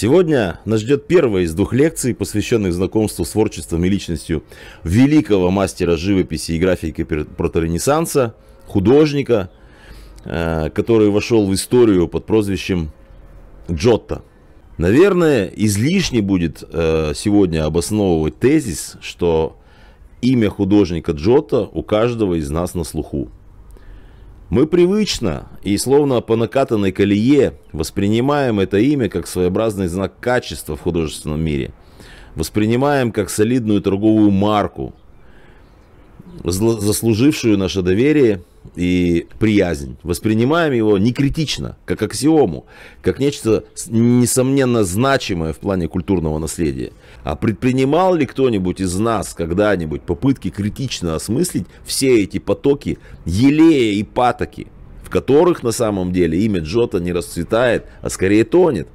Сегодня нас ждет первая из двух лекций, посвященных знакомству с творчеством и личностью великого мастера живописи и графики проторенессанса, художника, э, который вошел в историю под прозвищем Джотто. Наверное, излишне будет э, сегодня обосновывать тезис, что имя художника Джотто у каждого из нас на слуху. Мы привычно и словно по накатанной колее воспринимаем это имя как своеобразный знак качества в художественном мире. Воспринимаем как солидную торговую марку – заслужившую наше доверие и приязнь. Воспринимаем его не критично, как аксиому, как нечто несомненно значимое в плане культурного наследия. А предпринимал ли кто-нибудь из нас когда-нибудь попытки критично осмыслить все эти потоки елея и патоки, в которых на самом деле имя Джота не расцветает, а скорее тонет?